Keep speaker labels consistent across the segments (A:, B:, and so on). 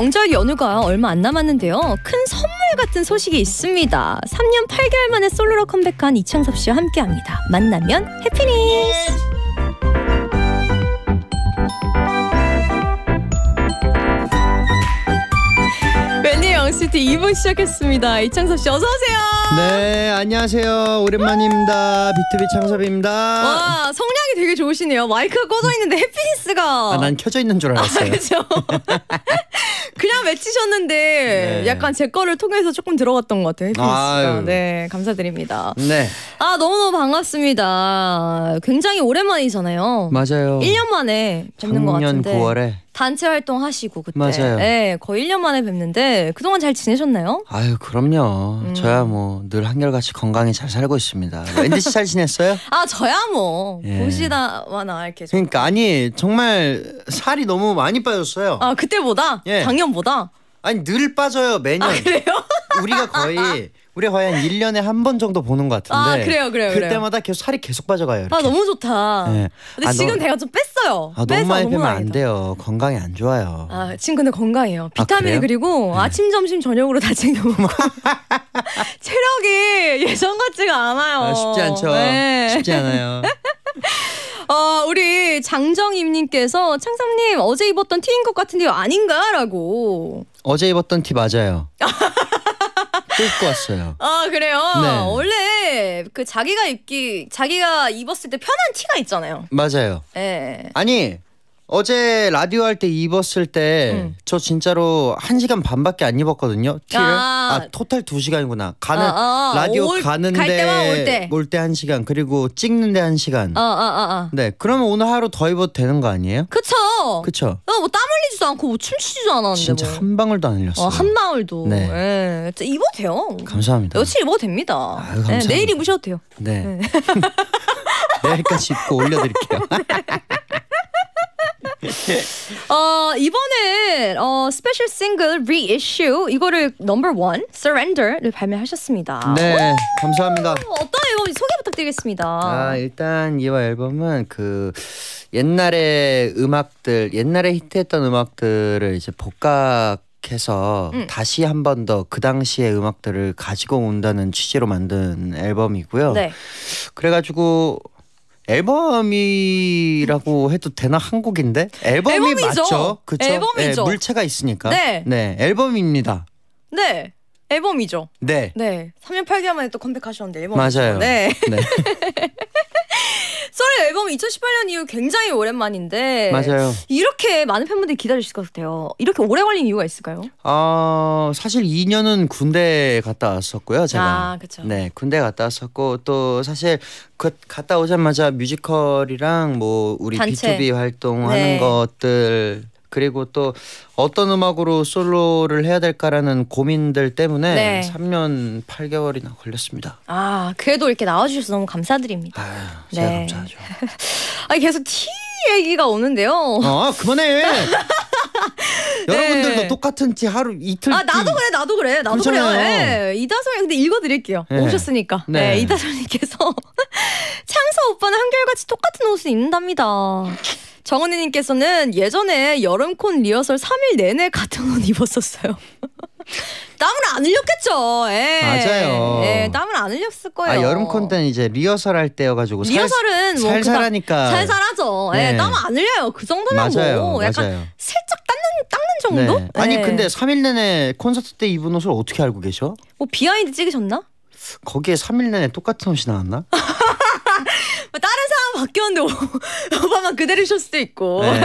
A: 명절 연휴가 얼마 안 남았는데요. 큰 선물 같은 소식이 있습니다. 3년 8개월 만에 솔로로 컴백한 이창섭 씨와 함께합니다. 만나면 해피니스. 웬일 영시티 2부 시작했습니다. 이창섭 씨 어서 오세요.
B: 네 안녕하세요 오랜만입니다 비투비 창섭입니다. 와
A: 성량이 되게 좋으시네요. 마이크가 꺼져 있는데 해피니스가 아, 난
B: 켜져 있는 줄 알았어요. 아, 그렇죠.
A: 그냥 외치셨는데 네. 약간 제 거를 통해서 조금 들어갔던 것 같아요. 해피니스가. 네, 감사드립니다. 네. 아, 너무너무 반갑습니다. 굉장히 오랜만이잖아요.
B: 맞아요. 1년
A: 만에 뵙는 것 같은데. 작년 9월에 단체 활동하시고 그때 맞아요. 네, 거의 1년 만에 뵙는데 그동안 잘 지내셨나요?
B: 아유 그럼요. 음. 저야 뭐 늘 한결같이 건강히 잘 살고 있습니다. 앤디 씨잘 지냈어요?
A: 아 저야 뭐 예. 보시다마나 이렇게 좀.
B: 그러니까 아니 정말 살이 너무 많이 빠졌어요.
A: 아 그때보다
B: 예. 작년보다 아니 늘 빠져요 매년. 아, 그래요? 우리가 거의 우리 과연 1년에 한 번 정도 보는 것 같은데. 아, 그래요, 그래요. 그때마다 그래요. 계속 살이 계속 빠져가요. 아, 이렇게.
A: 아, 너무 좋다. 네. 근데 아, 지금 너, 제가 좀 뺐어요. 아, 너무 많이 빼면 안
B: 돼요. 건강이안 좋아요.
A: 아, 지금 근데 건강해요. 비타민 아, 그리고 네. 아침, 점심, 저녁으로 다 챙겨 먹고. 체력이 예전 같지가 않아요. 아, 쉽지 않죠. 네. 쉽지 않아요. 어, 우리 장정임님께서 창삼님 어제 입었던 티인 것 같은데요 아닌가라고.
B: 어제 입었던 티 맞아요. 뚫고 왔어요.
A: 아 그래요. 네. 원래 그 자기가 입기 자기가 입었을 때 편한 티가 있잖아요. 맞아요. 네.
B: 아니 어제 라디오 할 때 입었을 때저 음. 진짜로 1시간 반밖에 안 입었거든요. 티를. 아, 아 토탈 2시간이구나. 가는 아, 아, 라디오 올, 가는데 올때 1시간 그리고 찍는데 1시간. 어,
A: 어, 어,
B: 네. 그러면 오늘 하루 더 입어도 되는 거 아니에요? 그쵸 그쵸.
A: 뭐땀 흘리지도 않고 뭐 춤추지도 않았는데. 진짜
B: 뭐. 한 방울도 안 흘렸어요. 어, 한
A: 방울도. 네. 네. 입어도 돼요. 감사합니다. 며칠 입어도 됩니다. 아유, 예, 감사합니다. 네, 내일 입으셔도 돼요.
B: 네. 네. 내일까지 입고 올려드릴게요.
A: 어, 이번에 어, 스페셜 싱글 리이슈 이거를 넘버 원 Surrender를 발매하셨습니다. 네,
B: 감사합니다. 어떤
A: 앨범이 소개 부탁드리겠습니다. 아,
B: 일단 이와 앨범은 그 옛날의 음악들, 옛날에 히트했던 음악들을 이제 복각 해서 음. 다시 한 번 더 그 당시의 음악들을 가지고 온다는 취지로 만든 앨범이고요. 네. 그래가지고 앨범이라고 해도 되나 한국인데 앨범이 앨범이죠. 맞죠? 그쵸? 앨범이죠. 네, 물체가 있으니까. 네. 네, 앨범입니다.
A: 네. 앨범이죠. 네. 네. 3년 8개월 만에 또 컴백하셨는데 앨범. 맞아요. 네. 네. 썰의 앨범 2018년 이후 굉장히 오랜만인데 맞아요. 이렇게 많은 팬분들이 기다리실 것 같아요. 이렇게 오래 걸린 이유가 있을까요?
B: 아 어, 사실 2년은 군대 갔다 왔었고요. 제가 아, 그쵸. 네 군대 갔다 왔었고 또 사실 그 갔다 오자마자 뮤지컬이랑 뭐 우리 단체. B2B 활동하는 네. 것들 그리고 또 어떤 음악으로 솔로를 해야 될까라는 고민들 때문에 네. 3년 8개월이나 걸렸습니다.
A: 아 그래도 이렇게 나와주셔서 너무 감사드립니다. 아유, 네. 제가 네. 감사하죠. 아 계속 티 얘기가 오는데요. 어,
B: 아 그만해.
A: 네. 여러분들도
B: 똑같은 티 하루 이틀. 아 나도 그래 나도 그래 나도 그래요. 네.
A: 예, 이다솜이 근데 읽어드릴게요. 네. 오셨으니까. 네, 네 예, 이다솜님께서 창서 오빠는 한결같이 똑같은 옷을 입는답니다. 정은희님께서는 예전에 여름콘 리허설 3일 내내 같은 옷 입었었어요. 땀을 안 흘렸겠죠. 예. 맞아요. 예, 땀을 안 흘렸을 아, 거예요. 아, 여름콘
B: 때는 이제 리허설 할 때여가지고 리허설은 뭐 살, 뭐 살살하니까 살살하죠.
A: 예, 네. 땀을 안 흘려요. 그 정도면 뭐 맞아요. 뭐 약간 맞아요. 살짝 닦는 닦는 정도? 네. 아니 예. 근데
B: 3일 내내 콘서트 때 입은 옷을 어떻게 알고 계셔?
A: 뭐 비하인드 찍으셨나?
B: 거기에 3일 내내 똑같은 옷이 나왔나?
A: 바뀌었는데 오바만 그대로실 수도 있고 네.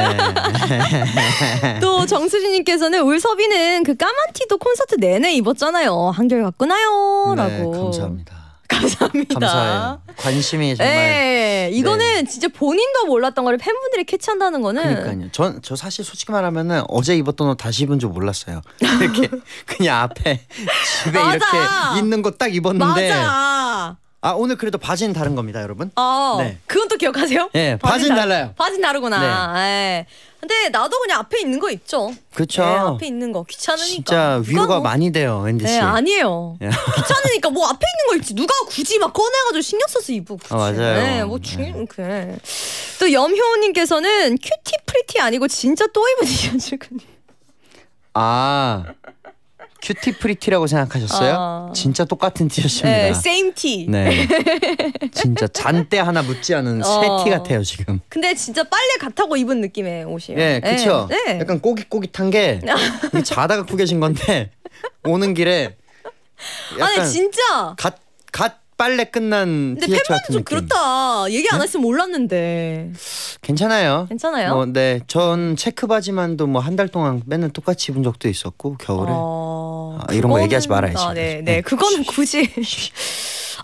A: 또 정수진님께서는 울서비는그 까만 티도 콘서트 내내 입었잖아요 한결 같구나요라고 네, 감사합니다.
B: 감사합니다. 감사해요. 관심이 정말.
A: 네, 이거는 네. 진짜 본인도 몰랐던 거를 팬분들이 캐치한다는 거는. 그러니까요.
B: 전 저 사실 솔직히 말하면은 어제 입었던 옷 다시 입은 줄 몰랐어요. 이렇게 그냥 앞에 집에 맞아. 이렇게 있는 거 딱 입었는데. 맞아. 아 오늘 그래도 바지는 다른 겁니다, 여러분. 아, 네.
A: 그건 또 기억하세요?
B: 네, 바지는, 바지는 달라요.
A: 바지는 다르구나. 네. 에 예. 근데 나도 그냥 앞에 있는 거 있죠.
B: 그렇 네, 예, 앞에
A: 있는 거 귀찮으니까. 진짜 위로가 뭐...
B: 많이 돼요, 엔디 씨. 네, 아니에요.
A: 귀찮으니까 뭐 앞에 있는 거 있지. 누가 굳이 막 꺼내가지고 신경 써서 입고. 굳이. 아, 맞아요. 뭐 네, 뭐 중요 그래. 또 염효호님께서는 큐티 프리티 아니고 진짜 또 입은 이현주군요.
B: 아. 큐티 프리티라고 생각하셨어요? 어... 진짜 똑같은 티셔습니다 네,
A: 세임 티. 네.
B: 진짜 잔때 하나 묻지 않은 어... 새티 같아요 지금.
A: 근데 진짜 빨래 같다고 입은 느낌의 옷이에요. 네, 그렇죠. 네.
B: 약간 꼬깃꼬깃한 게 자다가 구겨진 건데 오는 길에. 약간 아니
A: 진짜.
B: 갓갓 빨래 끝난 근데 티셔츠 같은 좀 느낌.
A: 그렇다. 얘기 안 네? 했으면 몰랐는데.
B: 괜찮아요. 괜찮아요. 뭐, 네, 전 체크 바지만도 뭐 한 달 동안 맨날 똑같이 입은 적도 있었고 겨울에 어... 아, 이런 거 얘기하지 말아야지. 아, 네, 네, 그거는
A: 굳이.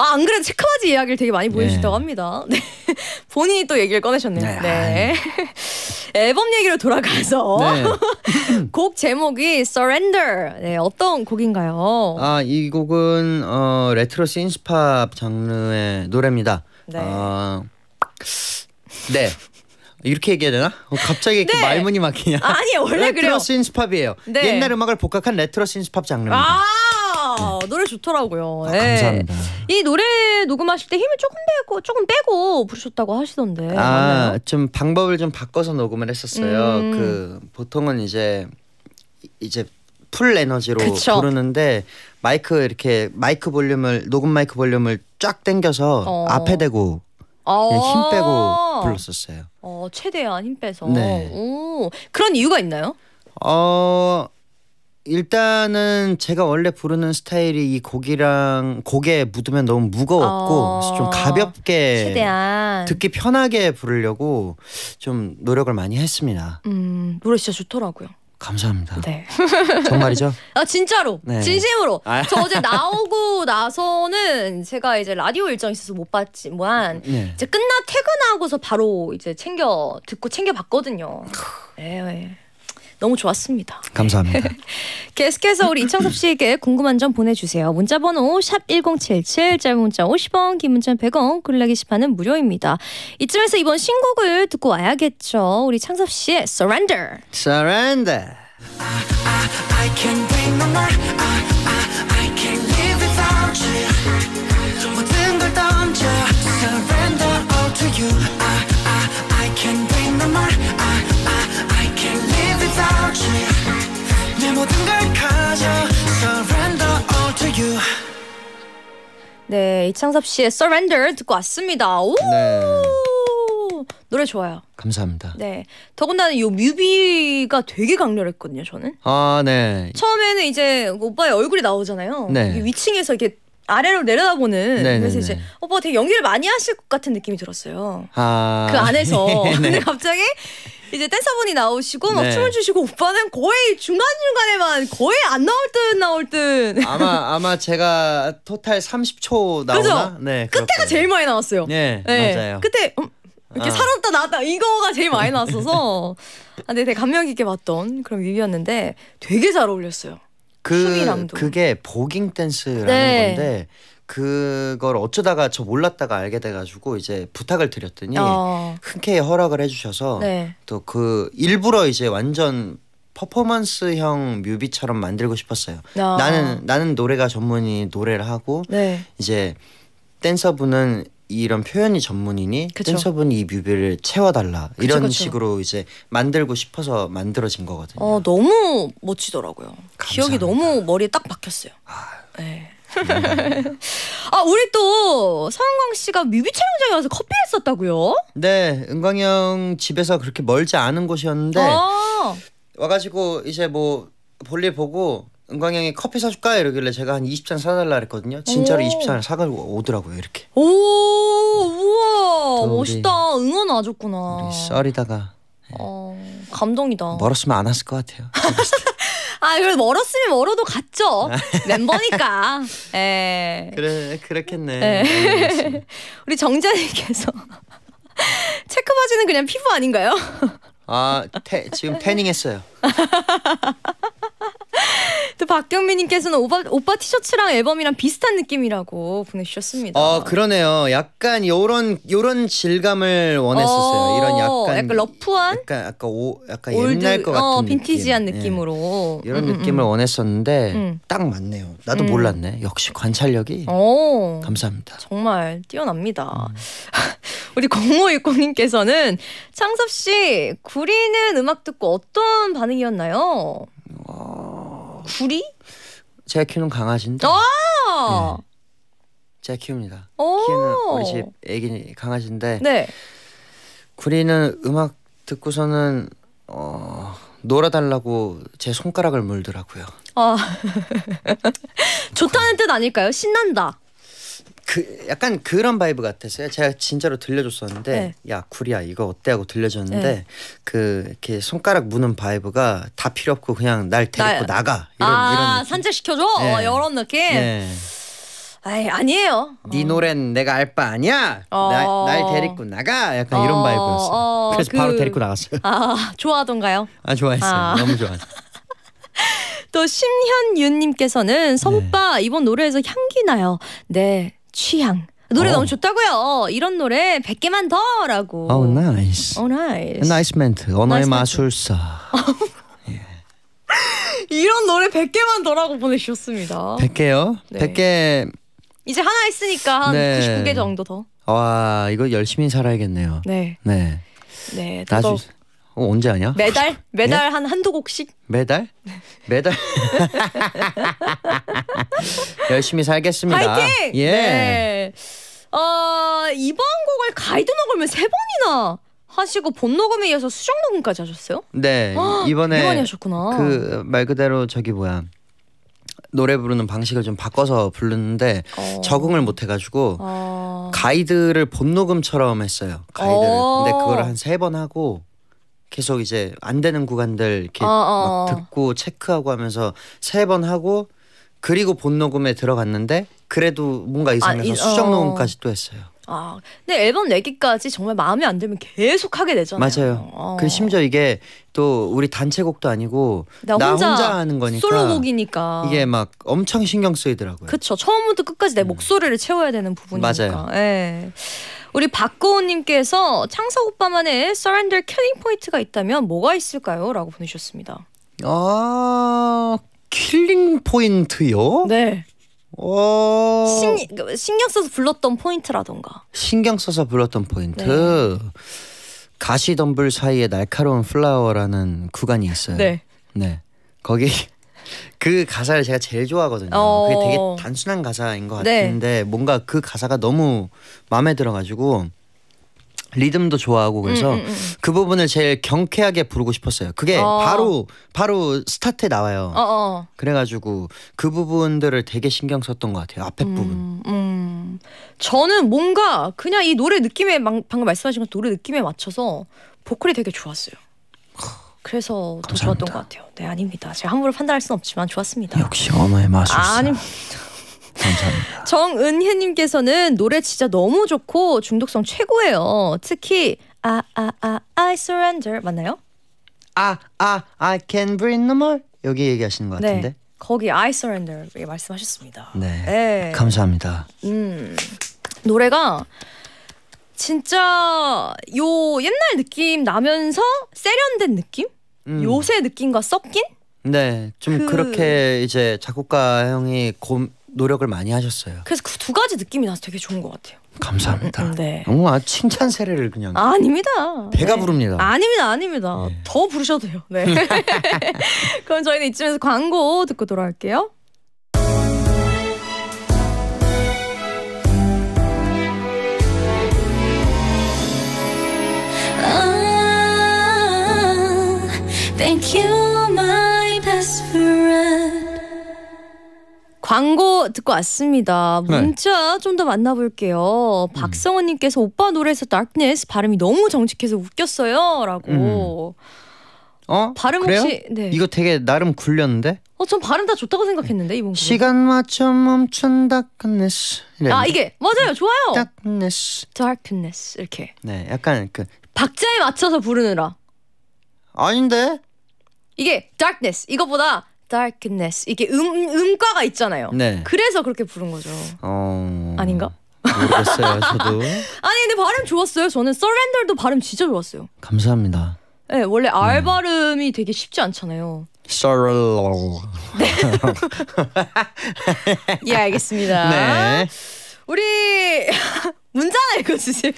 A: 아, 안 그래도 체크바지 이야기를 되게 많이 네. 보여주셨다고 합니다. 네. 본인이 또 얘기를 꺼내셨네요. 네. 네. 앨범 얘기로 돌아가서 네. 곡 제목이 Surrender. 네, 어떤 곡인가요?
B: 아, 이 곡은 어, 레트로 신스팝 장르의 노래입니다. 네. 어, 네. 이렇게 얘기해야 되나? 어, 갑자기 네. 말문이 막히냐? 아니 원래 그래요. 레트로 신스팝이에요. 네. 옛날 음악을 복각한 레트로 신스팝 장르입니다.
A: 아 네. 노래 좋더라고요. 아, 예. 감사합니다. 이 노래 녹음하실 때 힘을 조금 빼고 조금 빼고 부르셨다고 하시던데. 아좀
B: 방법을 좀 바꿔서 녹음을 했었어요. 음. 그 보통은 이제 이제 풀 에너지로 그쵸. 부르는데 마이크 이렇게 마이크 볼륨을 녹음 마이크 볼륨을 쫙 당겨서 어. 앞에 대고
A: 아. 예, 힘 빼고 불렀었어요. 어 최대한 힘 빼서. 네. 오 그런 이유가 있나요?
B: 어 일단은 제가 원래 부르는 스타일이 이 곡이랑 곡에 묻으면 너무 무거웠고 어, 좀 가볍게 최대한. 듣기 편하게 부르려고 좀 노력을 많이 했습니다.
A: 음, 노래 진짜 좋더라고요.
B: 감사합니다.
A: 네. 정말이죠? 아 진짜로 네. 진심으로 아. 저 어제 나오고 나서는 제가 이제 라디오 일정 있어서 못 봤지만 네. 이제 끝나 퇴근하고서 바로 이제 챙겨 듣고 챙겨 봤거든요. 에이. 너무 좋았습니다. 감사합니다. 계속해서 우리 이창섭 씨에게 궁금한 점 보내주세요. 문자번호 샵 #1077 짧은 문자 50원, 긴 문자 100원, 글라 게시판은 무료입니다. 이쯤에서 이번 신곡을 듣고 와야겠죠. 우리 창섭 씨의 Surrender. Surrender. I,
B: I, I 모든 걸 가져 Surrender all to you
A: 네, 이창섭 씨의 Surrender 듣고 왔습니다. 오! 네. 노래 좋아요. 감사합니다. 네. 더군다나 이 뮤비가 되게 강렬했거든요, 저는.
B: 아, 네.
A: 처음에는 이제 오빠의 얼굴이 나오잖아요. 네. 위층에서 이렇게 아래로 내려다보는 네, 네, 그래서 네. 이제 어, 뭐 되게 연기를 많이 하실 것 같은 느낌이 들었어요.
B: 아... 그 안에서 근데
A: 갑자기 이제 댄서분이 나오시고 막 네. 춤을 추시고 오빠는 거의 중간 중간에만 거의 안 나올 듯 나올 듯. 아마
B: 아마 제가 토탈 30초 나오나? 그죠 네. 그렇군요. 끝에가 제일
A: 많이 나왔어요. 네, 네. 맞아요. 끝에 음, 이렇게 아. 살았다 나왔다 이거가 제일 많이 나왔어서 아, 근데 되게 감명 깊게 봤던 그런 뮤비였는데 되게 잘 어울렸어요.
B: 그 그게 보깅 댄스라는 네. 건데 그걸 어쩌다가 저 몰랐다가 알게 돼가지고 이제 부탁을 드렸더니 어. 흔쾌히 허락을 해주셔서 네. 또그 일부러 이제 완전 퍼포먼스형 뮤비처럼 만들고 싶었어요. 어. 나는 나는 노래가 전문이 노래를 하고 네. 이제 댄서분은 이런 표현이 전문이니 그쵸. 댄서분이 뮤비를
A: 채워달라
B: 그쵸, 이런 그쵸. 식으로 이제 만들고 싶어서 만들어진 거거든요.
A: 어 너무 멋지더라고요. 감사합니다. 기억이 너무 머리에 딱 박혔어요. 아, 네. 음. 아 우리 또 서은광 씨가 뮤비 촬영장에 와서 커피를 썼다고요? 네,
B: 은광이 형 집에서 그렇게 멀지 않은 곳이었는데 아 와가지고 이제 뭐 볼일 보고 은광이 형이 커피 사줄까 이러길래 제가 한 20잔 사달라 그랬거든요. 진짜로 20잔을 사가지고 오더라고요 이렇게.
A: 오 멋있다. 응원 와줬구나. 우리
B: 썰이다가
A: 예. 어, 감동이다. 멀었으면
B: 안 왔을 것 같아요.
A: 아, 그래 멀었으면 멀어도 갔죠. 멤버니까. 에. 예.
B: 그래, 그렇겠 예. 네.
A: 우리 정자님께서 체크 바지는 그냥 피부 아닌가요?
B: 아, 태, 지금 태닝했어요.
A: 또 그 박경민님께서는 오빠, 오빠 티셔츠랑 앨범이랑 비슷한 느낌이라고 보내주셨습니다. 어
B: 그러네요. 약간 요런 요런 질감을 원했었어요. 어, 이런 약간 약간
A: 러프한,
B: 약간 약간 오 약간 올드, 옛날 것 같은 어,
A: 빈티지한 느낌. 으로 예. 이런 음, 음, 느낌을 음.
B: 원했었는데 음. 딱 맞네요. 나도 음. 몰랐네. 역시 관찰력이
A: 오, 어. 감사합니다. 정말 뛰어납니다. 음. 우리 0560님께서는 창섭 씨 구리는 음악 듣고 어떤 반응이었나요? 구리?
B: 제가 키우는 강아지인데.
A: 아! 네.
B: 제가 키웁니다.
A: 키우는 우리 집
B: 애기 강아지인데. 네. 구리는 음악 듣고서는 어 놀아달라고 제 손가락을 물더라고요.
A: 아 좋다는 뜻 아닐까요? 신난다.
B: 그 약간 그런 바이브 같았어요. 제가 진짜로 들려줬었는데 네. 야 구리야 이거 어때 하고 들려줬는데 네. 그 이렇게 손가락 무는 바이브가 다 필요 없고 그냥 날 데리고 나... 가 이런 아,
A: 이런 산책 시켜줘 네. 어, 이런 느낌. 네. 아이, 아니에요.
B: 네 어. 노래는 내가 알 바 아니야. 어. 나, 날 데리고 나가. 약간 이런 어, 바이브였어요.
A: 어, 그래서 그... 바로 데리고 나갔어요. 아 좋아하던가요? 아 좋아했어요. 아. 너무 좋아했어요. 또 심현윤님께서는 서오빠 네. 이번 노래에서 향기 나요. 네 취향. 노래 어. 너무 좋다고요. 이런 노래 100개만 더라고. Oh 아, 어, nice. Oh nice.
B: Nice 멘트. 언어의 nice 마술사.
A: 이런 노래 100개만 더라고 보내주셨습니다.
B: 100개요? 네.
A: 100개. 이제 하나 했으니까 한 네. 99개 정도 더.
B: 와 이거 열심히 살아야겠네요. 네. 네.
A: 네. 나중
B: 어, 언제 하냐? 매달? 매달 예?
A: 한 한두 곡씩?
B: 매달? 매달? 열심히 살겠습니다. 파이팅! 예. 네.
A: 어, 이번 곡을 가이드 녹음을 세 번이나 하시고 본 녹음에 이어서 수정 녹음까지 하셨어요?
B: 네. 아, 이번에 네 하셨구나. 그 말 그대로 저기 뭐야. 노래 부르는 방식을 좀 바꿔서 부르는데 어. 적응을 못 해가지고 어. 아. 가이드를 본 녹음처럼 했어요.
A: 가이드를. 어. 근데 그걸
B: 한세 번 하고 계속 이제 안 되는 구간들 이렇게 어, 어. 막 어. 듣고 체크하고 하면서 세 번 하고 그리고 본 녹음에 들어갔는데 그래도 뭔가 이상해서 아, 이, 수정 어. 녹음까지 또 했어요.
A: 아, 근데 앨범 내기까지 정말 마음에 안 들면 계속 하게 되잖아요. 맞아요. 어. 그
B: 심지어 이게 또 우리 단체곡도 아니고 나 혼자, 나 혼자 하는 거니까 솔로곡이니까 이게 막 엄청 신경 쓰이더라고요.
A: 그렇죠. 처음부터 끝까지 내 음. 목소리를 채워야 되는 부분이니까. 맞아요. 예. 우리 박고은님께서 창석 오빠만의 서렌더 킬링 포인트가 있다면 뭐가 있을까요? 라고 보내셨습니다아
B: 킬링 포인트요? 네. 어... 신,
A: 그, 신경 써서 불렀던 포인트라던가
B: 신경 써서 불렀던 포인트 네. 가시덤불 사이에 날카로운 플라워라는 구간이 있어요 네, 네. 거기 그 가사를 제가 제일 좋아하거든요. 어... 그게 되게 단순한 가사인 것 네. 같은데 네. 뭔가 그 가사가 너무 마음에 들어가지고 리듬도 좋아하고 그래서 음, 음, 음. 그 부분을 제일 경쾌하게 부르고 싶었어요. 그게 어. 바로 바로 스타트에 나와요. 어, 어. 그래가지고 그 부분들을 되게 신경 썼던 것 같아요. 앞에 음, 부분.
A: 음. 저는 뭔가 그냥 이 노래 느낌에 방금 말씀하신 것 노래 느낌에 맞춰서 보컬이 되게 좋았어요. 그래서 더감사 좋았던 것 같아요. 네, 아닙니다. 제가 함부로 판단할 수는 없지만 좋았습니다. 역시 언어의 마술사. 아니 감사합니다. 정은혜님께서는 노래 진짜 너무 좋고 중독성 최고예요. 특히 아 아아 아, 아, I surrender 맞나요? 아아 아, I can bring no more
B: 여기 얘기하시는 것 네, 같은데. 네.
A: 거기 I surrender 말씀하셨습니다. 네. 네.
B: 감사합니다.
A: 음 노래가 진짜 요 옛날 느낌 나면서 세련된 느낌? 음. 요새 느낌과 섞인?
B: 네, 좀 그... 렇게 이제 작곡가 형이 고, 노력을 많이 하셨어요.
A: 그래서 그두 가지 느낌이 나서 되게 좋은 것 같아요. 감사합니다. 음, 네.
B: 너무 아, 칭찬 세례를 그냥.
A: 아닙니다. 배가 네. 부릅니다. 아닙니다, 아닙니다. 네. 더 부르셔도 돼요. 네. 그럼 저희는 이쯤에서 광고 듣고 돌아올게요. Thank you, my best friend. 광고 듣고 왔습니다. 네. 문자 네. 좀더 만나볼게요. 음. 박성원님께서 오빠 노래에서 Darkness 발음이 너무 정직해서 웃겼어요라고. 음.
B: 어? 발음 그래요? 혹시 네. 이거 되게 나름 굴렸는데?
A: 어, 전 발음 다 좋다고 생각했는데 이번 시간 맞춰 멈춘 Darkness. 이랬는데. 아 이게 맞아요, 좋아요. Darkness. Darkness 이렇게. 네, 약간 그 박자에 맞춰서 부르느라. 아닌데? 이게 darkness 이거보다 darkness 이게 음 음과가 있잖아요. 네. 그래서 그렇게 부른 거죠. 어... 아닌가? 모르겠어요. 저도. 아니 근데 발음 좋았어요. 저는 surrender도 발음 진짜 좋았어요.
B: 감사합니다.
A: 예, 네, 원래 R 네. 발음이 되게 쉽지 않잖아요.
B: Sorrel. 네.
A: 예, 알겠습니다. 네. 우리 문자 읽어주세요.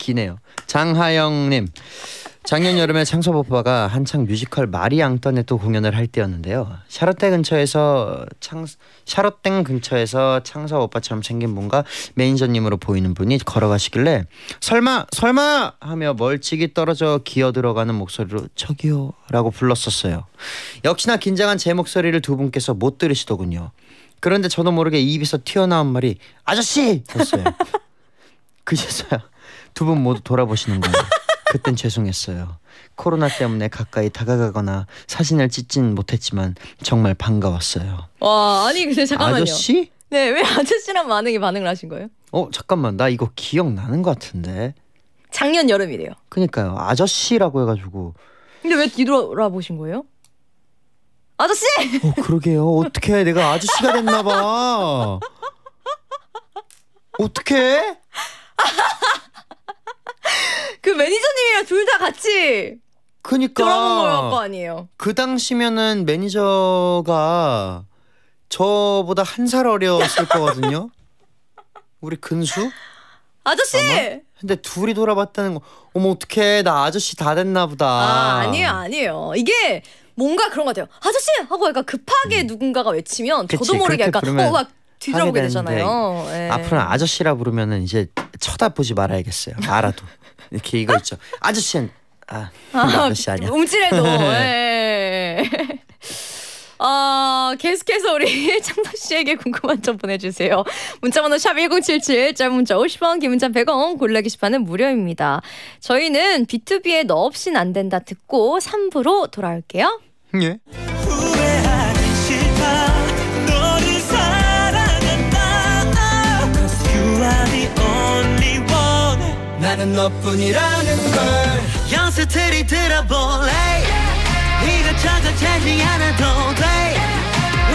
B: 기네요. 장하영님. 작년 여름에 창섭 오빠가 한창 뮤지컬 마리 앙떠네또 공연을 할 때였는데요. 샤롯땡 근처에서 창 샤롯땡 근처에서 창섭 오빠처럼 생긴 분과 매니저님으로 보이는 분이 걸어가시길래 설마 설마 하며 멀찍이 떨어져 기어 들어가는 목소리로 저기요라고 불렀었어요. 역시나 긴장한 제 목소리를 두 분께서 못 들으시더군요. 그런데 저도 모르게 입에서 튀어나온 말이 아저씨 였어요. 그제서야 두 분 모두 돌아보시는 거예요. 그땐 죄송했어요. 코로나 때문에 가까이 다가가거나 사진을 찍진 못했지만 정말 반가웠어요.
A: 와 아니 근데 잠깐만요. 아저씨? 네왜 아저씨란 반응에 반응을 하신 거예요?
B: 어 잠깐만 나 이거 기억나는 것 같은데.
A: 작년 여름이래요.
B: 그니까요 아저씨라고 해가지고.
A: 근데 왜 뒤돌아보신 거예요? 아저씨! 어
B: 그러게요 어떻게 내가 아저씨가 됐나봐. 어떻게?
A: 그 매니저님이랑 둘 다 같이
B: 그니까 돌아본 거 아니에요. 그 당시면은 매니저가 저보다 한 살 어렸을 거거든요. 우리 근수?
A: 아저씨. 아마?
B: 근데 둘이 돌아봤다는 거. 어머 어떡해 나 아저씨 다 됐나 보다. 아 아니에요
A: 아니에요. 이게 뭔가 그런 거 같아요. 아저씨 하고 약간 급하게 음. 누군가가 외치면 그치, 저도 모르게 약간 어막 뒤돌아보게 되잖아요. 예. 앞으로는
B: 아저씨라 부르면은 이제 쳐다보지 말아야겠어요. 알아도. 이렇게 이거 있죠. 아저씨는 아, 그 아 아저씨 아니야. 움찔해도. 예.
A: 예, 예. 어, 계속해서 우리 창덕 씨에게 궁금한 점 보내주세요. 문자번호 샵 1077, 짧은 문자 50원, 긴 문자 100원, 골라 게시판은 무료입니다. 저희는 B2B의 너 없인 안 된다 듣고 3부로 돌아올게요.
B: 예. 나는 너뿐이라는 걸 연습들이 들어볼래 네가 찾아 채지 않아도 돼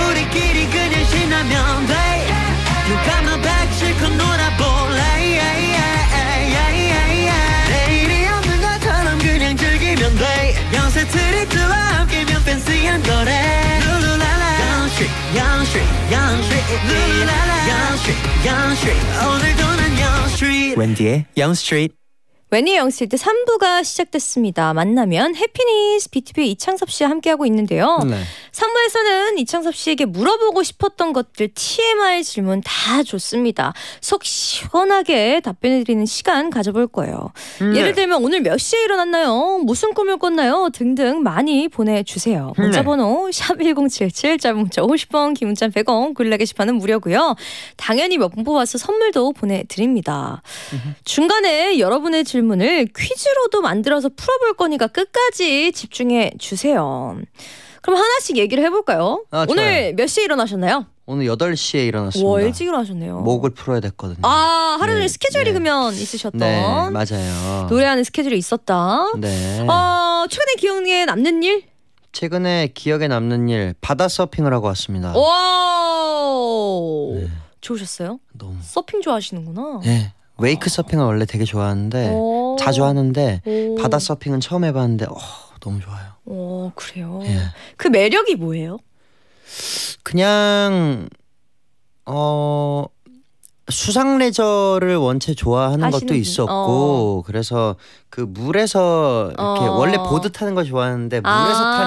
B: 우리끼리 그냥 신나면 돼 You got my back 실컷 놀아볼래 내일이 없는 것처럼 그냥 즐기면 돼 연습들이 들와 함께면 팬시한 거래 street, Young Street, Young Street, Young Street, Young Street,
A: 오늘 도난 Young Street. 웬디의 Young Street. 웬이영 씨때 3부가 시작됐습니다. 만나면 해피니스 BTV 이창섭 씨와 함께하고 있는데요. 네. 3부에서는 이창섭 씨에게 물어보고 싶었던 것들 TMI 질문 다 좋습니다. 속 시원하게 답변해드리는 시간 가져볼 거예요. 음, 네. 예를 들면 오늘 몇 시에 일어났나요? 무슨 꿈을 꿨나요? 등등 많이 보내주세요. 음, 문자번호 네. 샵1077 짧은 문자 50원 긴 문자 100원 굴라 게시판은 무료고요. 당연히 몇분 뽑아서 선물도 보내드립니다. 중간에 여러분의 질문을 퀴즈로도 만들어서 풀어볼 거니까 끝까지 집중해 주세요. 그럼 하나씩 얘기를 해볼까요? 아, 오늘 몇 시에 일어나셨나요?
B: 오늘 8시에 일어났습니다. 와, 일찍 일어나셨네요. 목을 풀어야 됐거든요.
A: 아, 하루 종일 네, 스케줄 네. 읽으면 있으셨던. 네,
B: 맞아요.
A: 노래하는 스케줄이 있었다. 네. 어, 최근에 기억에 남는 일? 최근에 기억에 남는 일,
B: 바다 서핑을 하고 왔습니다.
A: 와! 네. 좋으셨어요? 너무. 서핑 좋아하시는구나. 네.
B: 웨이크 서핑을 원래 되게 좋아하는데 자주 하는데 바다 서핑은 처음 해봤는데 어, 너무 좋아요.
A: 오 어, 그래요. 예. 그 매력이 뭐예요?
B: 그냥 어 수상 레저를 원체 좋아하는 것도 있었고 어. 그래서 그 물에서 이렇게 어. 원래 보드 타는 걸 좋아하는데 물에서 아,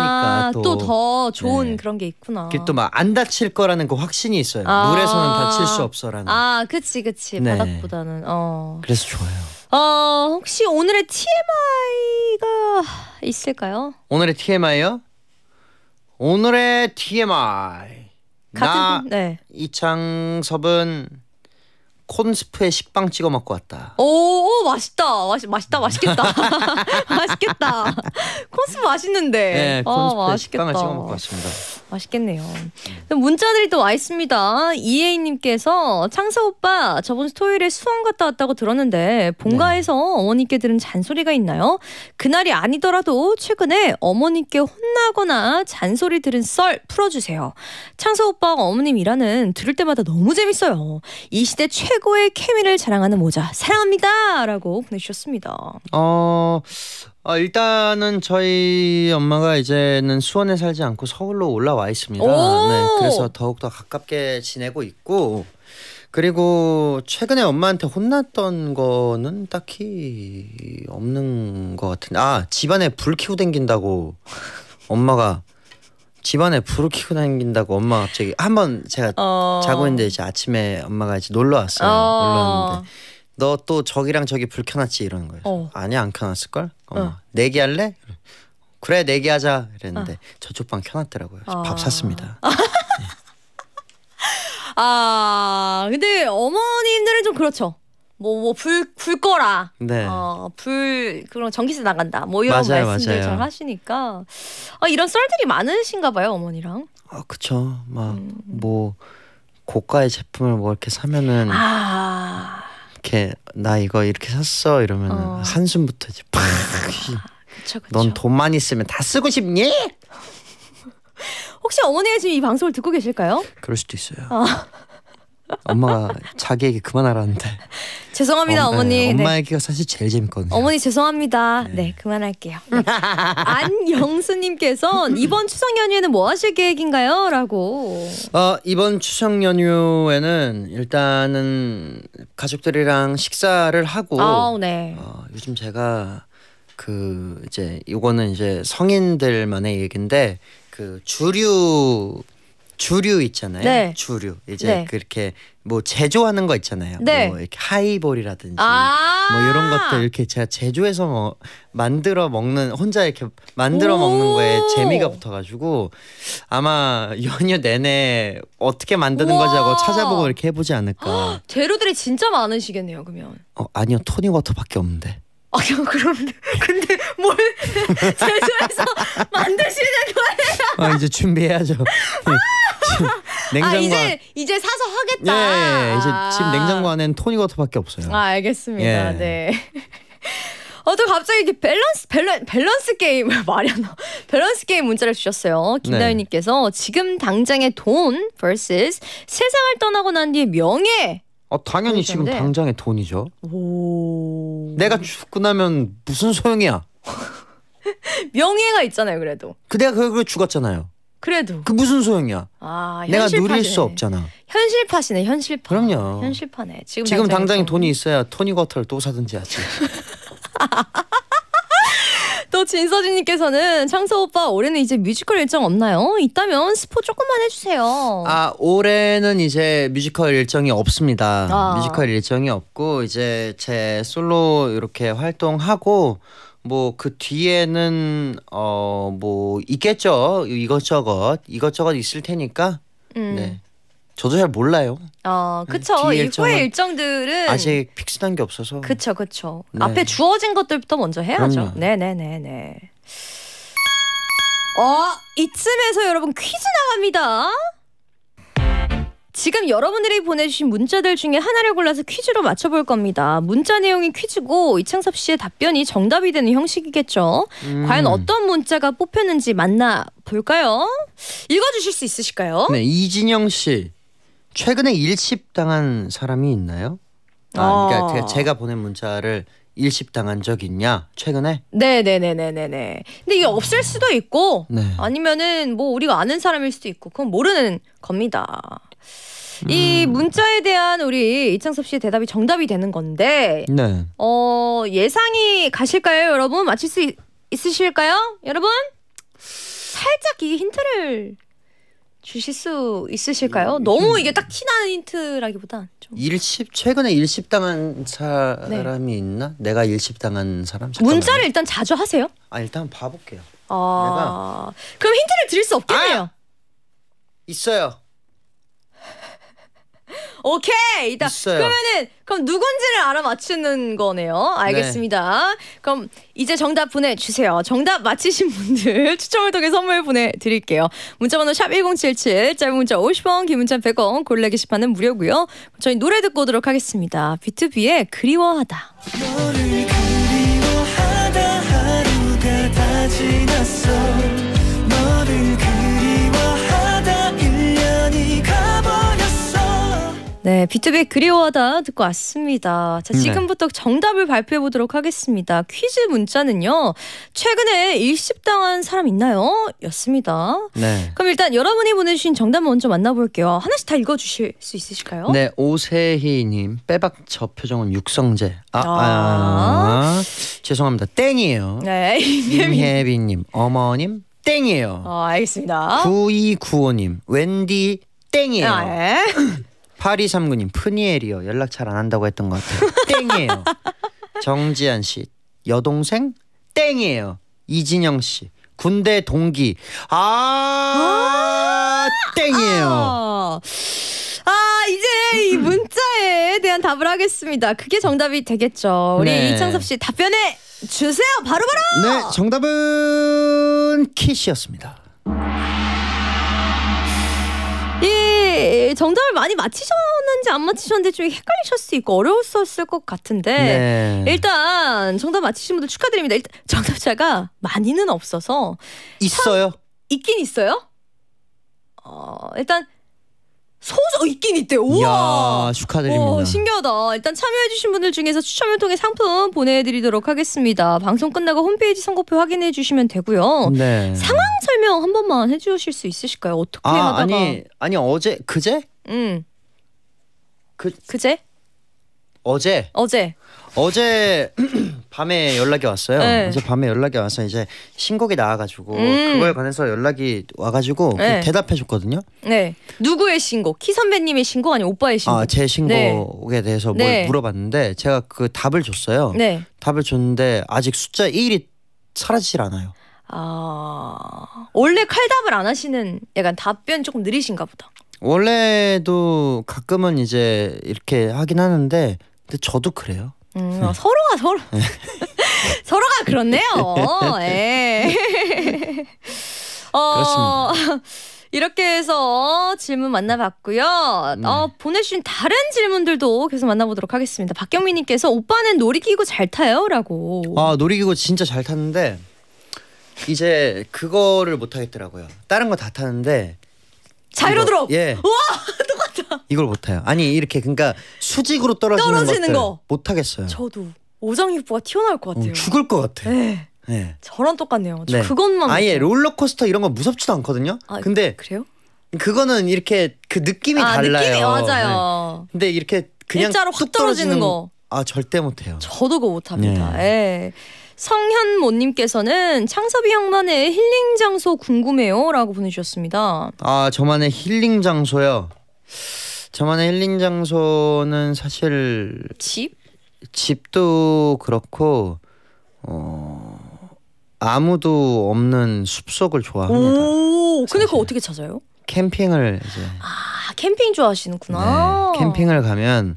B: 타니까 또
A: 더 좋은 네. 그런 게 있구나.
B: 또막안 다칠 거라는 그 확신이 있어요. 아. 물에서는 다칠 수 없어라는.
A: 아, 그치 그치 네. 바닥보다는. 어. 그래서 좋아요. 어 혹시 오늘의 TMI가 있을까요?
B: 오늘의 TMI요? 오늘의 TMI.
A: 같은, 나 네.
B: 이창섭은 콘스프에 식빵 찍어 먹고 왔다.
A: 오, 오 맛있다. 맛 맛있다. 맛있겠다. 맛있겠다. 콘스프 맛있는데. 네, 아, 콘스프에 아, 식빵을 찍어 먹고 왔습니다. 맛있겠네요. 문자들이 또 와 있습니다. 이혜인님께서 창서 오빠 저번 토요일에 수원 갔다 왔다고 들었는데 본가에서 네. 어머니께 들은 잔소리가 있나요? 그날이 아니더라도 최근에 어머니께 혼나거나 잔소리 들은 썰 풀어주세요. 창서 오빠가 어머님 일하는 들을 때마다 너무 재밌어요. 이 시대 최 최고의 케미를 자랑하는 모자 사랑합니다라고 보내주셨습니다.
B: 어, 어, 일단은 저희 엄마가 이제는 수원에 살지 않고 서울로 올라와 있습니다. 네, 그래서 더욱 더 가깝게 지내고 있고 그리고 최근에 엄마한테 혼났던 거는 딱히 없는 것 같은데 아 집안에 불 켜고 댕긴다고 엄마가 집안에 불을 켜고 다닌다고 엄마가 갑자기 한 번 제가 어... 자고 있는데 이제 아침에 엄마가 이제 놀러 왔어요. 어... 놀러 왔는데 너 또 저기랑 저기 불 켜놨지 이러는 거예요. 어. 아니 안 켜놨을 걸. 엄마 어. 내기 할래? 그래 내기 하자 이랬는데 어. 저쪽 방 켜놨더라고요. 아. 밥 샀습니다.
A: 아 근데 어머님들은 좀 그렇죠. 뭐뭐불불 거라. 네. 어불 그런 전기세 나간다. 뭐 이런 맞아요, 말씀들 맞아요. 잘 하시니까 아, 이런 썰들이 많으신가 봐요 어머니랑.
B: 아 그쵸. 막뭐 음. 뭐 고가의 제품을 뭐 이렇게 사면은 아. 이렇게 나 이거 이렇게 샀어 이러면 어. 한숨부터 이제 팍. 아, 넌돈만있으면다 쓰고 싶니?
A: 혹시 어머니가 지금 이 방송을 듣고 계실까요?
B: 그럴 수도 있어요. 아. 엄마가 자기에게 그만하라는데.
A: 죄송합니다 어, 머니 네, 네. 엄마 얘기가
B: 사실 제일 재밌거든요.
A: 어머니 죄송합니다. 네, 네 그만할게요. 안영수님께서 이번 추석 연휴에는 뭐 하실 계획인가요? 라고.
B: 어 이번 추석 연휴에는 일단은 가족들이랑 식사를 하고. 아,
A: 네. 어,
B: 요즘 제가 그 이제 이거는 이제 성인들만의 얘기인데 그 주류 주류 있잖아요. 네. 주류 이제 네. 그렇게 뭐 제조하는 거 있잖아요. 네. 뭐 이렇게 하이볼이라든지 아뭐 이런 것들 이렇게 제가 제조해서 뭐 만들어 먹는 혼자 이렇게 만들어 먹는 거에 재미가 붙어가지고 아마 연휴 내내 어떻게 만드는 거지 하고 찾아보고 이렇게 해보지 않을까.
A: 재료들이 진짜 많으시겠네요 그러면.
B: 어 아니요 토니워터밖에 없는데.
A: 아, 그럼 근데 뭘 제주에서 만드시는 거예요?
B: 어, 아! 아, 이제 준비해야죠. 냉장고 아, 이제
A: 이제 사서 하겠다. 예, 예. 이제 아. 지금
B: 냉장고 안엔 토니워터밖에 없어요. 아, 알겠습니다. 예.
A: 네. 어또 갑자기 이렇게 밸런스 밸런, 밸런스 게임 말이 안 밸런스 게임 문자를 주셨어요. 김다윤 님께서 네. 지금 당장의 돈 vs 세상을 떠나고 난 뒤의 명예. 아, 당연히 지금 당장의 돈이죠. 오.
B: 내가 죽고 나면 무슨 소용이야?
A: 명예가 있잖아요, 그래도.
B: 그 내가 그걸 죽었잖아요.
A: 그래도. 그 무슨 소용이야? 아, 현실파시네. 누릴 수 없잖아. 현실파시네, 현실파. 그럼요. 현실파네. 지금 지금 당장
B: 돈이 있어야 토니 워터를 또 사든지 하지.
A: 또 진서진님께서는 창서 오빠 올해는 이제 뮤지컬 일정 없나요? 있다면 스포 조금만 해주세요.
B: 아 올해는 이제 뮤지컬 일정이 없습니다. 아. 뮤지컬 일정이 없고 이제 제 솔로 이렇게 활동하고 뭐 그 뒤에는 어 뭐 있겠죠 이것저것 이것저것 있을 테니까 음. 네 저도 잘 몰라요.
A: 어, 네, 그쵸. 뒤에 의 일정들은 아직
B: 픽스한 게 없어서. 그쵸,
A: 그쵸. 네. 앞에 주어진 것들부터 먼저 해야죠. 네네네네. 네, 네, 어, 이쯤에서 여러분 퀴즈 나갑니다. 지금 여러분들이 보내주신 문자들 중에 하나를 골라서 퀴즈로 맞춰볼 겁니다. 문자 내용이 퀴즈고 이창섭 씨의 답변이 정답이 되는 형식이겠죠. 음. 과연 어떤 문자가 뽑혔는지 만나볼까요? 읽어주실 수 있으실까요? 네,
B: 이진영 씨. 최근에 일십 당한 사람이 있나요?
A: 아, 그러니까 어. 제가,
B: 보낸 문자를 일십 당한 적 있냐? 최근에?
A: 네네네네네네. 근데 이게 없을 음. 수도 있고 네. 아니면은 뭐 우리가 아는 사람일 수도 있고 그건 모르는 겁니다. 음. 이 문자에 대한 우리 이창섭 씨의 대답이 정답이 되는 건데 네. 어 예상이 가실까요, 여러분? 맞힐 수 있, 있으실까요, 여러분? 살짝 이 힌트를 주실 수 있으실까요? 예, 너무 음. 이게 딱 티나는 힌트라기보다
B: 좀 일십 최근에 일십 당한 네. 사람이 네. 있나? 내가 일십 당한 사람 잠깐만요. 문자를
A: 일단 자주 하세요?
B: 아 일단 봐볼게요. 아 내가...
A: 그럼 힌트를 드릴 수 없겠네요. 아! 있어요. 오케이. 일단 있어요. 그러면은 그럼 누군지를 알아 맞추는 거네요. 알겠습니다. 네. 그럼 이제 정답 보내 주세요. 정답 맞히신 분들 추첨을 통해 선물 보내 드릴게요. 문자 번호 샵1077 짧은 문자 50원, 긴 문자 100원, 골라 게시판은 무료고요. 저희 노래 듣고 오도록 하겠습니다. 비투비의 그리워하다.
B: 지났어 너를
A: 네, 비투비 그리워하다 듣고 왔습니다. 자, 네. 지금부터 네. 정답을 발표해 보도록 하겠습니다. 퀴즈 문자는요. 최근에 일십당한 사람 있나요? 였습니다. 네. 그럼 일단 여러분이 보내주신 정답 먼저 만나볼게요. 하나씩 다 읽어주실 수 있으실까요? 네,
B: 오세희님 빼박 저 표정은 육성재. 아, 아. 아 죄송합니다. 땡이에요.
A: 네, 임혜빈님
B: 어머님 땡이에요.
A: 아, 알겠습니다.
B: 9295님 웬디 땡이에요. 아, 예. 파리 삼군님 푸니엘이요 연락 잘 안 한다고 했던 것 같아요. 땡이에요. 정지한 씨 여동생 땡이에요. 이진영 씨 군대 동기 아, 아
A: 땡이에요. 아, 이제 이 문자에 대한 답을 하겠습니다. 그게 정답이 되겠죠. 우리 네. 이창섭 씨 답변해 주세요. 바로 바로. 네 정답은 키시였습니다. 정답을 많이 맞히셨는지 안 맞히셨는지 좀 헷갈리셨을 수 있고 어려웠었을 것 같은데 네. 일단 정답 맞히신 분들 축하드립니다. 일단 정답자가 많이는 없어서 있어요. 있긴 있어요. 어, 일단 소서 있긴 있대. 우와.
B: 이야, 축하드립니다. 오, 어,
A: 신기하다. 일단 참여해주신 분들 중에서 추첨을 통해 상품 보내드리도록 하겠습니다. 방송 끝나고 홈페이지 선거표 확인해주시면 되고요. 네. 상황 설명 한 번만 해주실 수 있으실까요? 어떻게 아, 하다가
B: 아니 아니 어제 그제?
A: 응. 그 그제? 어제 어제
B: 어제 밤에 연락이 왔어요. 네. 어제 밤에 연락이 와서 이제 신곡이 나와가지고 음. 그거에 관해서 연락이 와가지고 그 네. 대답해줬거든요.
A: 네. 누구의 신곡? 키 선배님의 신곡 아니 오빠의 아, 신곡? 아제 네. 신곡에
B: 네. 대해서 뭘 네. 물어봤는데 제가 그 답을 줬어요. 네. 답을 줬는데 아직 숫자 1이 사라지질 않아요.
A: 아 원래 칼답을 안 하시는 약간 답변 조금 느리신가 보다.
B: 원래도 가끔은 이제 이렇게 하긴 하는데
A: 근데 저도 그래요. 음, 어, 서로가 서로 네. 서로가 그렇네요. 네. 예. 어, 그렇습니다. 이렇게 해서 질문 만나봤고요. 네. 어, 보내주신 다른 질문들도 계속 만나보도록 하겠습니다. 박경민님께서 오빠는 놀이기구 잘 타요?라고.
B: 아 놀이기구 진짜 잘 탔는데 이제 그거를 못 하겠더라고요. 다른 거 다 타는데
A: 자유로 들어. 예.
B: 와 이걸 못해요. 아니 이렇게 그러니까 수직으로 떨어지는, 떨어지는 거 못하겠어요.
A: 저도 오장육부가 튀어나올 것 같아요. 어,
B: 죽을 것같아 네. 네.
A: 저랑 똑같네요. 네. 그것만 아예 못해요.
B: 롤러코스터 이런 건 무섭지도 않거든요. 아, 근데 그래요?
A: 그거는 이렇게 그 느낌이 아, 달라요. 느낌이 아, 맞아요. 네. 근데 이렇게 그냥 일자로 확 떨어지는, 떨어지는 거.
B: 아 절대 못해요.
A: 저도 그거 못합니다. 네. 예. 성현모님께서는 창섭이 형만의 힐링 장소 궁금해요라고 보내주셨습니다.
B: 아 저만의 힐링 장소요. 저만의 힐링 장소는 사실 집? 집도 그렇고 어 아무도 없는 숲속을 좋아합니다.
A: 오, 근데 그거 어떻게 찾아요?
B: 캠핑을 이제
A: 아, 캠핑 좋아하시는구나. 네,
B: 캠핑을 가면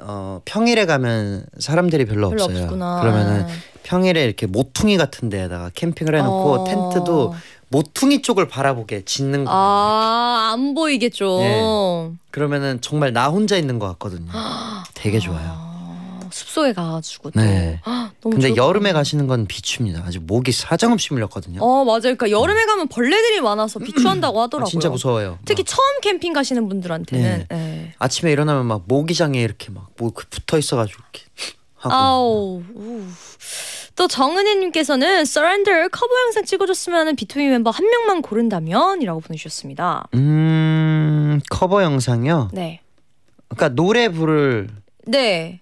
B: 어 평일에 가면 사람들이 별로, 별로 없어요. 없구나. 그러면은 평일에 이렇게 모퉁이 같은 데에다가 캠핑을 해놓고 어. 텐트도 모퉁이 쪽을 바라보게 짓는 거예요.
A: 아, 안 보이게 좀. 예.
B: 그러면은 정말 나 혼자 있는 것 같거든요. 되게 좋아요.
A: 아, 숲속에 가가지고. 네. 아, 너무 근데
B: 여름에 가시는 건 비추입니다. 아주 목이 사정없이 물렸거든요.
A: 어 맞아요. 그러니까 여름에 음. 가면 벌레들이 많아서 비추한다고 아, 하더라고요. 아, 진짜 무서워요. 특히 막. 처음 캠핑 가시는 분들한테는. 예. 예.
B: 아침에 일어나면 막 모기장에 이렇게 막뭐 그 붙어 있어가지고 이렇게
A: 하고. 아우. 우. 또 정은혜님께서는 Surrender 커버 영상 찍어줬으면 비투비 멤버 한 명만 고른다면이라고 보내주셨습니다.
B: 음 커버 영상요 네. 그러니까 노래 부를. 네.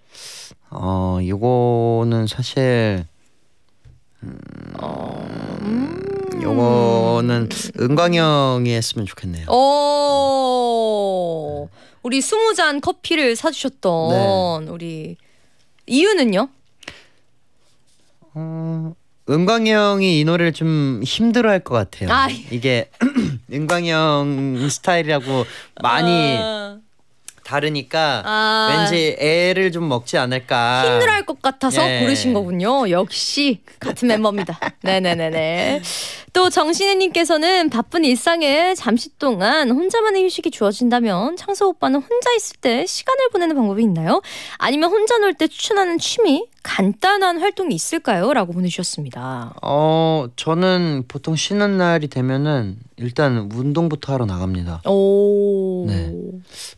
B: 어 이거는 사실 음,
A: 어... 음...
B: 요거는 은광 형이 했으면 좋겠네요.
A: 오 어, 우리 스무 잔 커피를 사주셨던 네. 우리 이유는요?
B: 음, 은광이 형이 이 노래를 좀 힘들어할 것 같아요. 아, 예. 이게 은광이 형 스타일이라고 많이 어... 다르니까 아... 왠지 애를 좀 먹지 않을까. 힘들할 어것 같아서 예. 고르신
A: 거군요. 역시 같은 멤버입니다. 네네네네. 또 정신혜님께서는 바쁜 일상에 잠시 동안 혼자만의 휴식이 주어진다면 창서 오빠는 혼자 있을 때 시간을 보내는 방법이 있나요? 아니면 혼자 놀 때 추천하는 취미 간단한 활동이 있을까요? 라고 보내주셨습니다.
B: 어, 저는 보통 쉬는 날이 되면은 일단 운동부터 하러 나갑니다. 오. 네.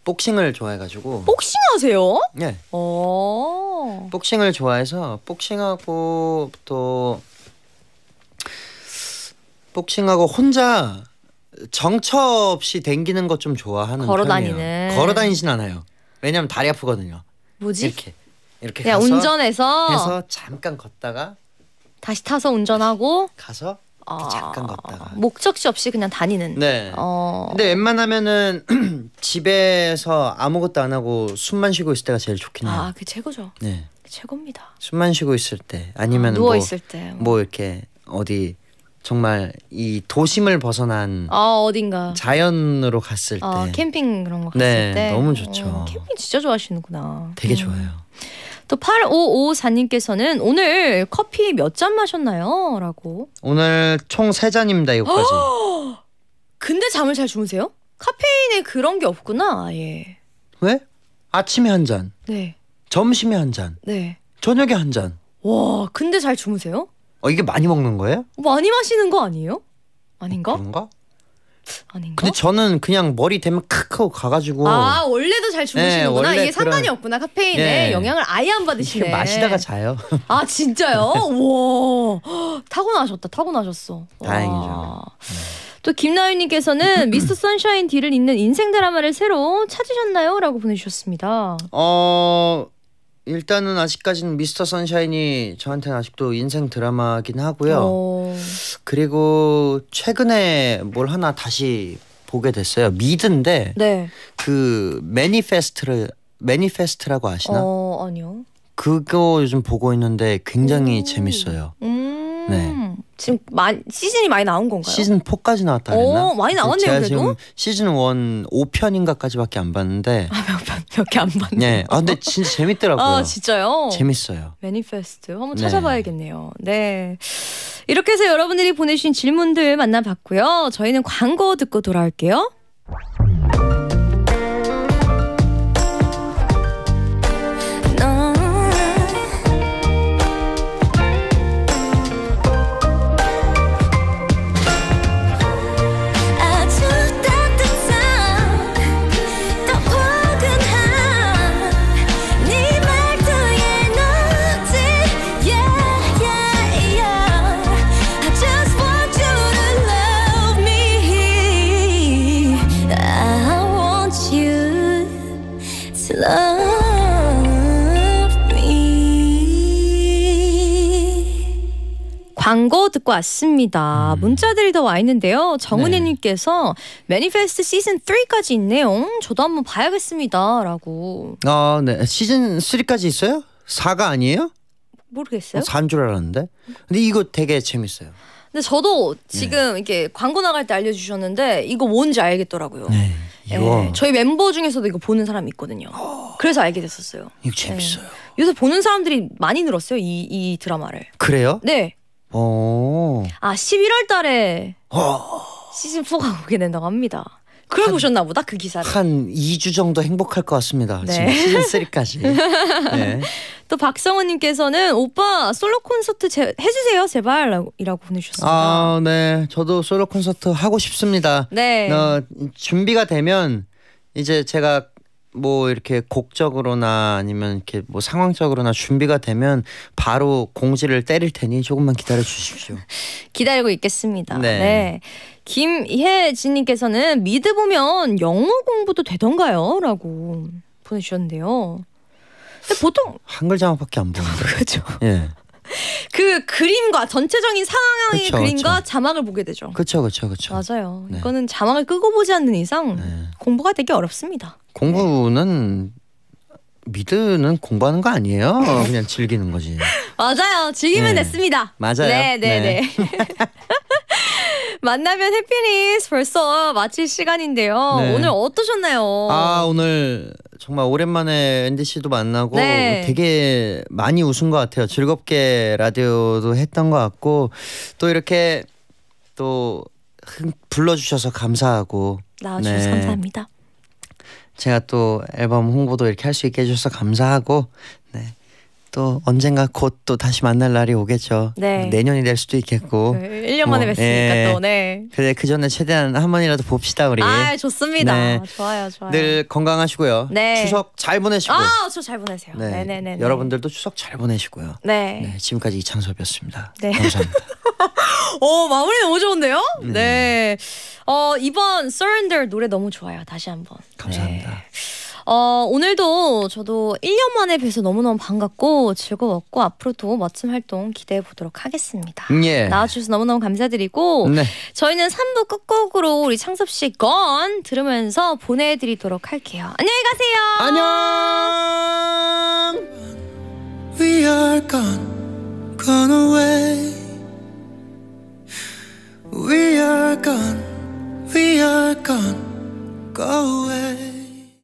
B: 복싱을 좋아해가지고.
A: 복싱 하세요? 네. 오. 어.
B: 복싱을 좋아해서 복싱하고 또 복싱하고 혼자 정처 없이 댕기는 것 좀 좋아하는 걸어 다니는. 걸어 다니진 않아요. 왜냐면 다리 아프거든요. 뭐지? 이렇게. 이렇게 야, 가서 운전해서 해서 잠깐 걷다가
A: 다시 타서 운전하고 가서 이 어, 잠깐 걷다가 목적지 없이 그냥 다니는. 네. 어.
B: 근데 웬만하면은 집에서 아무것도 안 하고 숨만 쉬고 있을 때가 제일 좋긴 해요.
A: 아, 그 최고죠. 네. 최고입니다.
B: 숨만 쉬고 있을 때 아니면 누워 뭐, 있을 때. 뭐. 뭐. 이렇게 어디 정말 이 도심을 벗어난
A: 아 어딘가
B: 자연으로 갔을 어, 때 아,
A: 캠핑 그런 거 네, 갔을 네, 때 너무 좋죠. 어, 캠핑 진짜 좋아하시는구나. 되게 음. 좋아요. 또 8554님께서는 오늘 커피 몇 잔 마셨나요? 라고.
B: 오늘 총 3잔입니다, 이거까지.
A: 근데 잠을 잘 주무세요? 카페인에 그런 게 없구나, 아예.
B: 왜? 아침에 한 잔. 네. 점심에 한 잔. 네. 저녁에 한 잔. 와,
A: 근데 잘 주무세요?
B: 어, 이게 많이 먹는 거예요?
A: 많이 마시는 거 아니에요? 아닌가? 그런가?
B: 아닌가? 근데 저는 그냥 머리 되면 칵 하고 가가지고 아
A: 원래도 잘 주무시는구나 네, 이게 상관이 그런... 없구나 카페인에 네. 영향을 아예 안 받으시네 마시다가 자요 아 진짜요? 네. 와 타고나셨다 타고나셨어
B: 다행이죠 네.
A: 또 김나윤님께서는 미스터 선샤인 뒤를 잇는 인생 드라마를 새로 찾으셨나요? 라고 보내주셨습니다
B: 어... 일단은 아직까지는 미스터 선샤인이 저한테는 아직도 인생 드라마긴 하고요. 오. 어. 그리고 최근에 뭘 하나 다시 보게 됐어요. 미드인데 네. 그 매니페스트를 매니페스트라고 아시나? 어, 아니요. 그거 요즘 보고 있는데 굉장히 음. 재밌어요.
A: 음. 네. 지금 많 시즌이 많이 나온 건가요? 시즌
B: 4까지 나왔다 그랬나? 오, 많이 그 나왔네요, 제가 그래도? 지금 시즌 1 5편인가까지밖에 안 봤는데 아, 몇개안봤 네. 아 근데 진짜 재밌더라고요. 아 진짜요? 재밌어요.
A: 매니페스트 한번 네. 찾아봐야겠네요. 네. 이렇게 해서 여러분들이 보내주신 질문들 만나봤고요. 저희는 광고 듣고 돌아올게요. 듣고 왔습니다. 음. 문자들이 더와 있는데요. 정은혜님께서 네. 매니페스트 시즌 3까지 있네요. 음, 저도 한번 봐야겠습니다라고.
B: 아, 네 시즌 3까지 있어요? 4가 아니에요?
A: 모르겠어요. 4인 어, 줄
B: 알았는데. 근데 이거 되게 재밌어요.
A: 근데 저도 네. 지금 네. 이렇게 광고 나갈 때 알려주셨는데 이거 뭔지 알겠더라고요. 네. 네. 저희 멤버 중에서도 이거 보는 사람이 있거든요. 그래서 알게 됐었어요. 이거 재밌어요. 네. 요새 보는 사람들이 많이 늘었어요. 이, 이 드라마를. 그래요? 네.
B: 어.
A: 아 11월 달에 어. 시즌 4가 오게 된다고 합니다. 그걸 한, 보셨나 보다 그 기사를.
B: 한 2주 정도 행복할 것 같습니다. 네. 지금 시즌 3까지.
A: 네. 또 박성원 님께서는 오빠 솔로 콘서트 제, 해주세요 제발 이라고 보내주셨습니다.
B: 아, 네. 저도 솔로 콘서트 하고 싶습니다. 네. 어, 준비가 되면 이제 제가 뭐 이렇게 곡적으로나 아니면 이렇게 뭐 상황적으로나 준비가 되면 바로 공지를 때릴 테니 조금만 기다려 주십시오.
A: 기다리고 있겠습니다. 네. 네. 김혜진님께서는 미드 보면 영어 공부도 되던가요? 라고 보내주셨는데요. 근데 보통 한글자막밖에 안 보는 거죠.
B: 그렇죠. 예.
A: 그 그림과 전체적인 상황의 그쵸, 그림과 그쵸. 자막을 보게 되죠.
B: 그렇죠, 그렇죠, 그렇죠.
A: 맞아요. 네. 이거는 자막을 끄고 보지 않는 이상 네. 공부가 되게 어렵습니다.
B: 공부는 미드는 공부하는 거 아니에요? 그냥 즐기는 거지.
A: 맞아요. 즐기면 네. 됐습니다. 맞아요. 네, 네, 네. 네. 만나면 해피니스 벌써 마칠 시간인데요. 네. 오늘 어떠셨나요? 아
B: 오늘 정말 오랜만에 앤디 씨도 만나고 네. 되게 많이 웃은 것 같아요. 즐겁게 라디오도 했던 것 같고 또 이렇게 또 불러주셔서 감사하고
A: 나와주셔서 네. 감사합니다.
B: 제가 또 앨범 홍보도 이렇게 할 수 있게 해주셔서 감사하고 또 언젠가 곧 또 다시 만날 날이 오겠죠. 네. 뭐 내년이 될 수도 있겠고. 네,
A: 1년 만에 뭐, 뵀으니까 네. 또. 네.
B: 근데 그 전에 최대한 한 번이라도 봅시다 우리. 아 좋습니다. 네.
A: 좋아요 좋아요. 늘
B: 건강하시고요. 네. 추석
A: 잘 보내시고. 아저 잘 보내세요. 네. 네네 여러분들도
B: 추석 잘 보내시고요. 네. 네 지금까지 이창섭이었습니다. 네. 감사합니다.
A: 오 마무리 너무 좋은데요? 음. 네. 어 이번 Surrender 노래 너무 좋아요. 다시 한번. 감사합니다. 네. 어, 오늘도 저도 1년 만에 뵈서 너무너무 반갑고 즐거웠고 앞으로도 멋진 활동 기대해 보도록 하겠습니다. 음, 예. 나와주셔서 너무너무 감사드리고 네. 저희는 3부 끝곡으로 우리 창섭 씨건 들으면서 보내드리도록 할게요. 안녕히 가세요. 안녕. We are gone, gone away.
B: We are gone, we are gone, go away.